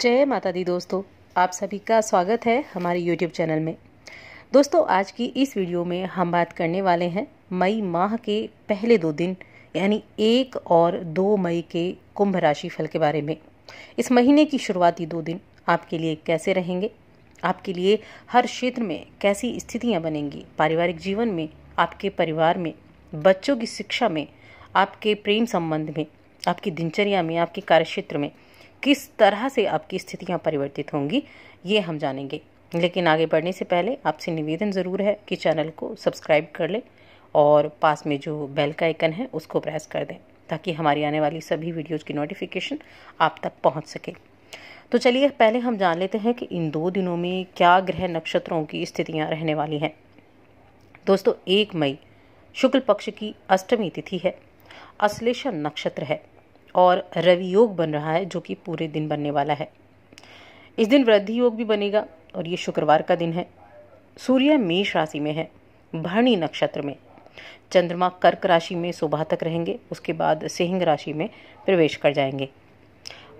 जय माता दी दोस्तों आप सभी का स्वागत है हमारे YouTube चैनल में दोस्तों आज की इस वीडियो में हम बात करने वाले हैं मई माह के पहले दो दिन यानी एक और दो मई के कुंभ राशि फल के बारे में इस महीने की शुरुआती दो दिन आपके लिए कैसे रहेंगे आपके लिए हर क्षेत्र में कैसी स्थितियाँ बनेंगी पारिवारिक जीवन में आपके परिवार में बच्चों की शिक्षा में आपके प्रेम संबंध में आपकी दिनचर्या में आपके कार्यक्षेत्र में किस तरह से आपकी स्थितियाँ परिवर्तित होंगी ये हम जानेंगे लेकिन आगे बढ़ने से पहले आपसे निवेदन ज़रूर है कि चैनल को सब्सक्राइब कर लें और पास में जो बेल का आइकन है उसको प्रेस कर दें ताकि हमारी आने वाली सभी वीडियोज़ की नोटिफिकेशन आप तक पहुँच सके तो चलिए पहले हम जान लेते हैं कि इन दो दिनों में क्या ग्रह नक्षत्रों की स्थितियाँ रहने वाली हैं दोस्तों एक मई शुक्ल पक्ष की अष्टमी तिथि है अश्लेषण नक्षत्र है और रवि योग बन रहा है जो कि पूरे दिन बनने वाला है इस दिन वृद्धि योग भी बनेगा और ये शुक्रवार का दिन है सूर्य मेष राशि में है भरणी नक्षत्र में चंद्रमा कर्क राशि में सुबह तक रहेंगे उसके बाद सिंह राशि में प्रवेश कर जाएंगे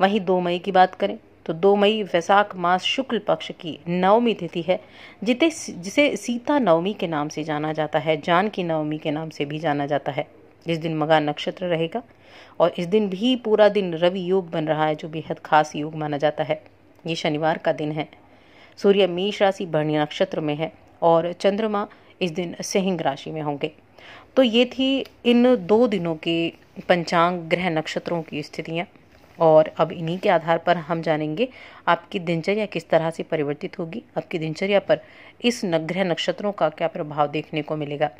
वहीं दो मई की बात करें तो दो मई वैसाख मास शुक्ल पक्ष की नवमी तिथि है जिसे जिसे सीता नवमी के नाम से जाना जाता है जान की नवमी के नाम से भी जाना जाता है जिस दिन मगा नक्षत्र रहेगा और इस दिन भी पूरा दिन रवि योग बन रहा है जो बेहद खास योग माना जाता है ये शनिवार का दिन है सूर्य मेष राशि भरणी नक्षत्र में है और चंद्रमा इस दिन सिंह राशि में होंगे तो ये थी इन दो दिनों के पंचांग ग्रह नक्षत्रों की स्थितियाँ और अब इन्हीं के आधार पर हम जानेंगे आपकी दिनचर्या किस तरह से परिवर्तित होगी आपकी दिनचर्या पर इस ग्रह नक्षत्रों का क्या प्रभाव देखने को मिलेगा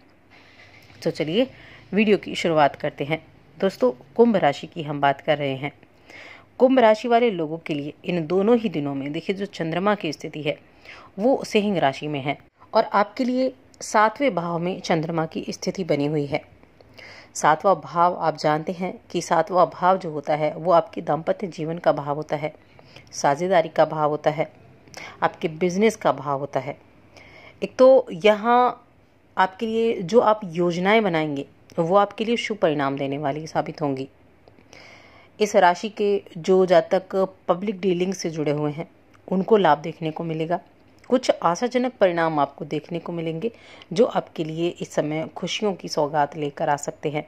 तो चलिए वीडियो की शुरुआत करते हैं दोस्तों कुंभ राशि की हम बात कर रहे हैं कुंभ राशि वाले लोगों के लिए इन दोनों ही दिनों में देखिए जो चंद्रमा की स्थिति है वो सिंह राशि में है और आपके लिए सातवें भाव में चंद्रमा की स्थिति बनी हुई है सातवां भाव आप जानते हैं कि सातवां भाव जो होता है वो आपके दाम्पत्य जीवन का भाव होता है साझेदारी का भाव होता है आपके बिजनेस का भाव होता है एक तो यहाँ आपके लिए जो आप योजनाएं बनाएंगे वो आपके लिए शुभ परिणाम देने वाली साबित होंगी इस राशि के जो जातक पब्लिक डीलिंग से जुड़े हुए हैं उनको लाभ देखने को मिलेगा कुछ आशाजनक परिणाम आपको देखने को मिलेंगे जो आपके लिए इस समय खुशियों की सौगात लेकर आ सकते हैं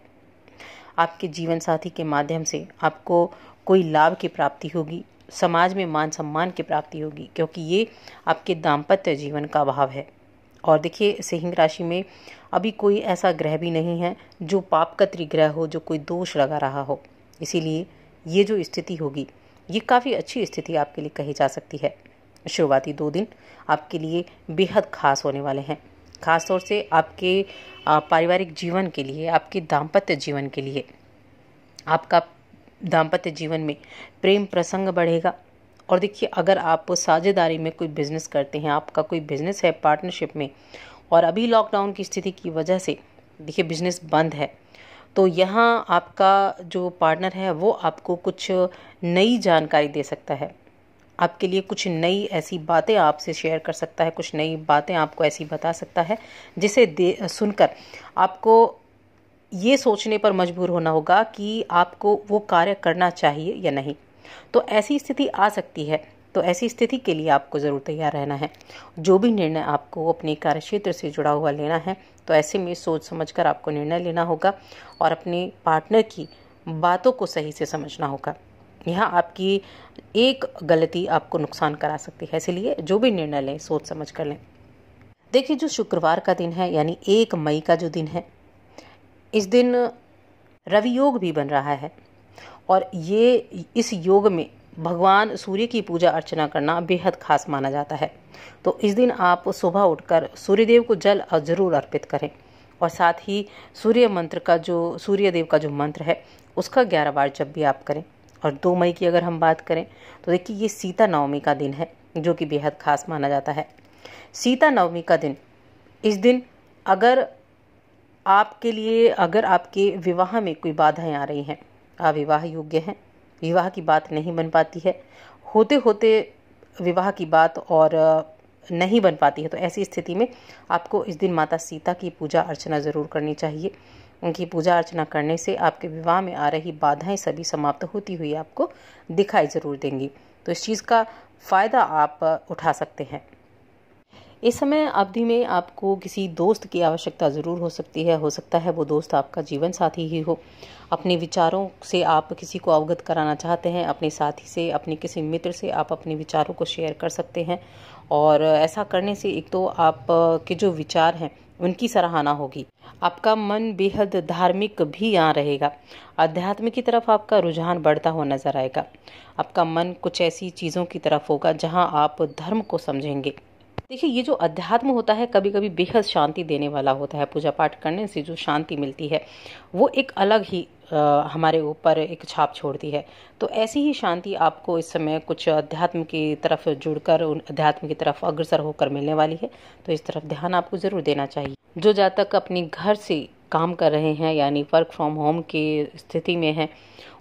आपके जीवन साथी के माध्यम से आपको कोई लाभ की प्राप्ति होगी समाज में मान सम्मान की प्राप्ति होगी क्योंकि ये आपके दाम्पत्य जीवन का अभाव है और देखिए सिंह राशि में अभी कोई ऐसा ग्रह भी नहीं है जो पाप का त्रिग्रह हो जो कोई दोष लगा रहा हो इसीलिए ये जो स्थिति होगी ये काफ़ी अच्छी स्थिति आपके लिए कही जा सकती है शुरुआती दो दिन आपके लिए बेहद खास होने वाले हैं खास तौर से आपके पारिवारिक जीवन के लिए आपके दाम्पत्य जीवन के लिए आपका दाम्पत्य जीवन में प्रेम प्रसंग बढ़ेगा और देखिए अगर आप साझेदारी में कोई बिज़नेस करते हैं आपका कोई बिज़नेस है पार्टनरशिप में और अभी लॉकडाउन की स्थिति की वजह से देखिए बिज़नेस बंद है तो यहाँ आपका जो पार्टनर है वो आपको कुछ नई जानकारी दे सकता है आपके लिए कुछ नई ऐसी बातें आपसे शेयर कर सकता है कुछ नई बातें आपको ऐसी बता सकता है जिसे दे सुनकर आपको ये सोचने पर मजबूर होना होगा कि आपको वो कार्य करना चाहिए या नहीं तो ऐसी स्थिति आ सकती है तो ऐसी स्थिति के लिए आपको ज़रूर तैयार रहना है जो भी निर्णय आपको अपने कार्य क्षेत्र से जुड़ा हुआ लेना है तो ऐसे में सोच समझ कर आपको निर्णय लेना होगा और अपने पार्टनर की बातों को सही से समझना होगा यह आपकी एक गलती आपको नुकसान करा सकती है इसलिए जो भी निर्णय लें सोच समझ कर लें देखिए जो शुक्रवार का दिन है यानी एक मई का जो दिन है इस दिन रवि योग भी बन रहा है और ये इस योग में भगवान सूर्य की पूजा अर्चना करना बेहद खास माना जाता है तो इस दिन आप सुबह उठकर सूर्यदेव को जल जरूर अर्पित करें और साथ ही सूर्य मंत्र का जो सूर्य देव का जो मंत्र है उसका ग्यारह बार जब भी आप करें और दो मई की अगर हम बात करें तो देखिए ये सीता नवमी का दिन है जो कि बेहद खास माना जाता है सीता नवमी का दिन इस दिन अगर आपके लिए अगर आपके विवाह में कोई बाधाएं आ रही हैं अविवाह योग्य हैं विवाह की बात नहीं बन पाती है होते होते विवाह की बात और नहीं बन पाती है तो ऐसी स्थिति में आपको इस दिन माता सीता की पूजा अर्चना ज़रूर करनी चाहिए उनकी पूजा अर्चना करने से आपके विवाह में आ रही बाधाएं सभी समाप्त होती हुई आपको दिखाई ज़रूर देंगी तो इस चीज़ का फ़ायदा आप उठा सकते हैं इस समय अवधि में आपको किसी दोस्त की आवश्यकता ज़रूर हो सकती है हो सकता है वो दोस्त आपका जीवन साथी ही हो अपने विचारों से आप किसी को अवगत कराना चाहते हैं अपने साथी से अपने किसी मित्र से आप अपने विचारों को शेयर कर सकते हैं और ऐसा करने से एक तो आप के जो विचार हैं उनकी सराहना होगी आपका मन बेहद धार्मिक भी यहाँ रहेगा अध्यात्म की तरफ आपका रुझान बढ़ता हुआ नजर आएगा आपका मन कुछ ऐसी चीज़ों की तरफ होगा जहाँ आप धर्म को समझेंगे देखिए ये जो अध्यात्म होता है कभी कभी बेहद शांति देने वाला होता है पूजा पाठ करने से जो शांति मिलती है वो एक अलग ही आ, हमारे ऊपर एक छाप छोड़ती है तो ऐसी ही शांति आपको इस समय कुछ अध्यात्म की तरफ जुड़कर उन अध्यात्म की तरफ अग्रसर होकर मिलने वाली है तो इस तरफ ध्यान आपको ज़रूर देना चाहिए जो जातक अपने घर से काम कर रहे हैं यानी वर्क फ्रॉम होम की स्थिति में हैं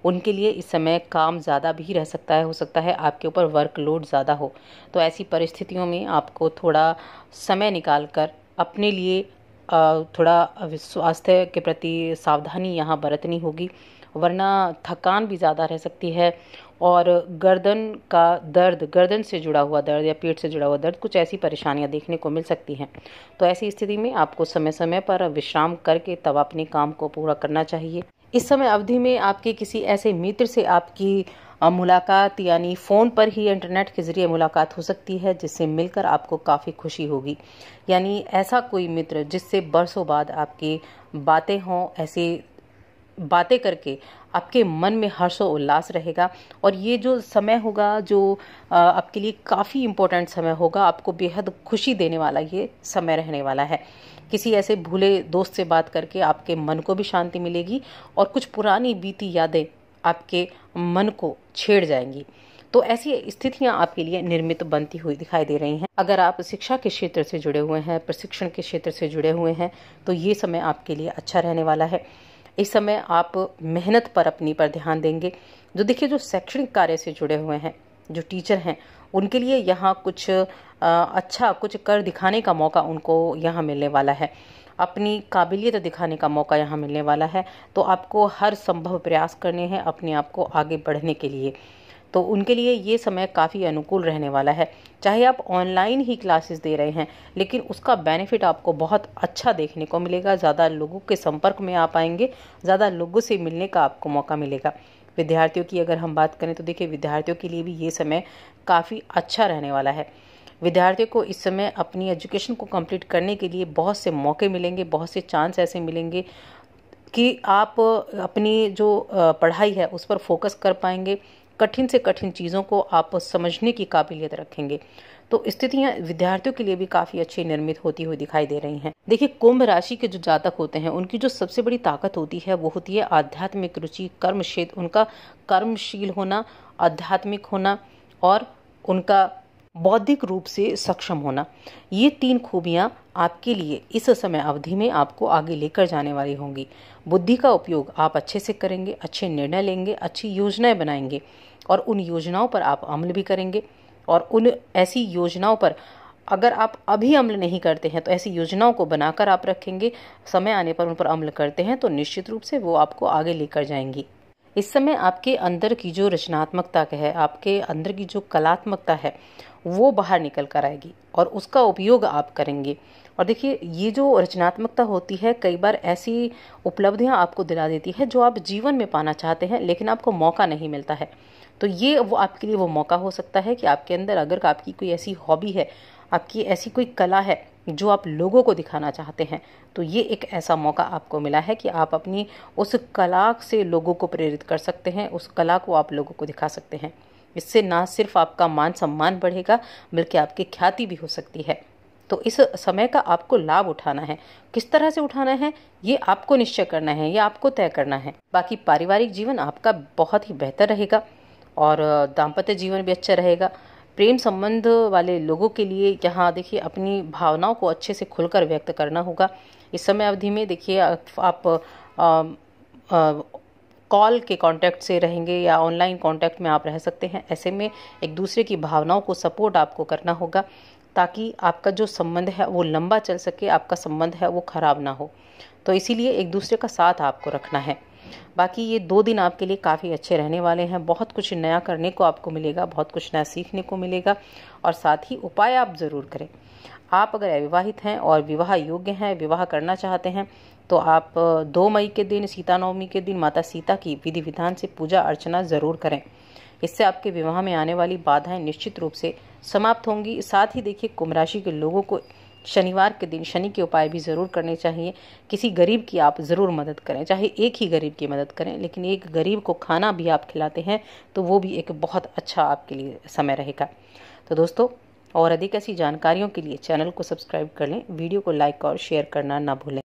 उनके लिए इस समय काम ज़्यादा भी रह सकता है हो सकता है आपके ऊपर वर्कलोड ज़्यादा हो तो ऐसी परिस्थितियों में आपको थोड़ा समय निकाल कर अपने लिए थोड़ा स्वास्थ्य के प्रति सावधानी यहाँ बरतनी होगी वरना थकान भी ज़्यादा रह सकती है और गर्दन का दर्द गर्दन से जुड़ा हुआ दर्द या पेट से जुड़ा हुआ दर्द कुछ ऐसी परेशानियाँ देखने को मिल सकती हैं तो ऐसी स्थिति में आपको समय समय पर विश्राम करके तब अपने काम को पूरा करना चाहिए इस समय अवधि में आपके किसी ऐसे मित्र से आपकी मुलाकात यानी फ़ोन पर ही इंटरनेट के ज़रिए मुलाकात हो सकती है जिससे मिलकर आपको काफ़ी खुशी होगी यानी ऐसा कोई मित्र जिससे बरसों बाद आपकी बातें हों ऐसी बातें करके आपके मन में हर्षो उल्लास रहेगा और ये जो समय होगा जो आपके लिए काफ़ी इम्पोर्टेंट समय होगा आपको बेहद खुशी देने वाला ये समय रहने वाला है किसी ऐसे भूले दोस्त से बात करके आपके मन को भी शांति मिलेगी और कुछ पुरानी बीती यादें आपके मन को छेड़ जाएंगी तो ऐसी स्थितियां आपके लिए निर्मित बनती हुई दिखाई दे रही हैं अगर आप शिक्षा के क्षेत्र से जुड़े हुए हैं प्रशिक्षण के क्षेत्र से जुड़े हुए हैं तो ये समय आपके लिए अच्छा रहने वाला है इस समय आप मेहनत पर अपनी पर ध्यान देंगे जो देखिए जो शैक्षणिक कार्य से जुड़े हुए हैं जो टीचर हैं उनके लिए यहाँ कुछ अच्छा कुछ कर दिखाने का मौका उनको यहाँ मिलने वाला है अपनी काबिलियत दिखाने का मौका यहाँ मिलने वाला है तो आपको हर संभव प्रयास करने हैं अपने आप को आगे बढ़ने के लिए तो उनके लिए ये समय काफ़ी अनुकूल रहने वाला है चाहे आप ऑनलाइन ही क्लासेस दे रहे हैं लेकिन उसका बेनिफिट आपको बहुत अच्छा देखने को मिलेगा ज़्यादा लोगों के संपर्क में आ पाएंगे ज़्यादा लोगों से मिलने का आपको मौका मिलेगा विद्यार्थियों की अगर हम बात करें तो देखिए विद्यार्थियों के लिए भी ये समय काफ़ी अच्छा रहने वाला है विद्यार्थियों को इस समय अपनी एजुकेशन को कंप्लीट करने के लिए बहुत से मौके मिलेंगे बहुत से चांस ऐसे मिलेंगे कि आप अपनी जो पढ़ाई है उस पर फोकस कर पाएंगे कठिन से कठिन चीज़ों को आप समझने की काबिलियत रखेंगे तो स्थितियाँ विद्यार्थियों के लिए भी काफ़ी अच्छी निर्मित होती हुई दिखाई दे रही हैं देखिए कुंभ राशि के जो जातक होते हैं उनकी जो सबसे बड़ी ताकत होती है वो होती है आध्यात्मिक रुचि कर्म क्षेत्र उनका कर्मशील होना आध्यात्मिक होना और उनका बौद्धिक रूप से सक्षम होना ये तीन खूबियाँ आपके लिए इस समय अवधि में आपको आगे लेकर जाने वाली होंगी बुद्धि का उपयोग आप अच्छे से करेंगे अच्छे निर्णय लेंगे अच्छी योजनाएं बनाएंगे और उन योजनाओं पर आप अमल भी करेंगे और उन ऐसी योजनाओं पर अगर आप अभी अमल नहीं करते हैं तो ऐसी योजनाओं को बनाकर आप रखेंगे समय आने पर उन पर अमल करते हैं तो निश्चित रूप से वो आपको आगे लेकर जाएंगी इस समय आपके अंदर की जो रचनात्मकता है आपके अंदर की जो कलात्मकता है वो बाहर निकल कर आएगी और उसका उपयोग आप करेंगे और देखिए ये जो रचनात्मकता होती है कई बार ऐसी उपलब्धियां आपको दिला देती है जो आप जीवन में पाना चाहते हैं लेकिन आपको मौका नहीं मिलता है तो ये वो आपके लिए वो मौका हो सकता है कि आपके अंदर अगर आपकी कोई ऐसी हॉबी है आपकी ऐसी कोई कला है जो आप लोगों को दिखाना चाहते हैं तो ये एक ऐसा मौका आपको मिला है कि आप अपनी उस कला से लोगों को प्रेरित कर सकते हैं उस कला को आप लोगों को दिखा सकते हैं इससे ना सिर्फ आपका मान सम्मान बढ़ेगा बल्कि आपकी ख्याति भी हो सकती है तो इस समय का आपको लाभ उठाना है किस तरह से उठाना है ये आपको निश्चय करना है ये आपको तय करना है बाकी पारिवारिक जीवन आपका बहुत ही बेहतर रहेगा और दाम्पत्य जीवन भी अच्छा रहेगा प्रेम संबंध वाले लोगों के लिए यहाँ देखिए अपनी भावनाओं को अच्छे से खुलकर व्यक्त करना होगा इस समय अवधि में देखिए आप कॉल के कांटेक्ट से रहेंगे या ऑनलाइन कांटेक्ट में आप रह सकते हैं ऐसे में एक दूसरे की भावनाओं को सपोर्ट आपको करना होगा ताकि आपका जो संबंध है वो लंबा चल सके आपका संबंध है वो ख़राब ना हो तो इसीलिए एक दूसरे का साथ आपको रखना है बाकी ये दो दिन आपके लिए काफ़ी अच्छे रहने वाले हैं बहुत कुछ नया करने को आपको मिलेगा बहुत कुछ नया सीखने को मिलेगा और साथ ही उपाय आप ज़रूर करें आप अगर अविवाहित हैं और विवाह योग्य हैं विवाह करना चाहते हैं तो आप दो मई के दिन सीता नवमी के दिन माता सीता की विधि विधान से पूजा अर्चना ज़रूर करें इससे आपके विवाह में आने वाली बाधाएं निश्चित रूप से समाप्त होंगी साथ ही देखिए कुंभ राशि के लोगों को शनिवार के दिन शनि के उपाय भी ज़रूर करने चाहिए किसी गरीब की आप ज़रूर मदद करें चाहे एक ही गरीब की मदद करें लेकिन एक गरीब को खाना भी आप खिलाते हैं तो वो भी एक बहुत अच्छा आपके लिए समय रहेगा तो दोस्तों और अधिक ऐसी जानकारियों के लिए चैनल को सब्सक्राइब कर लें वीडियो को लाइक और शेयर करना ना भूलें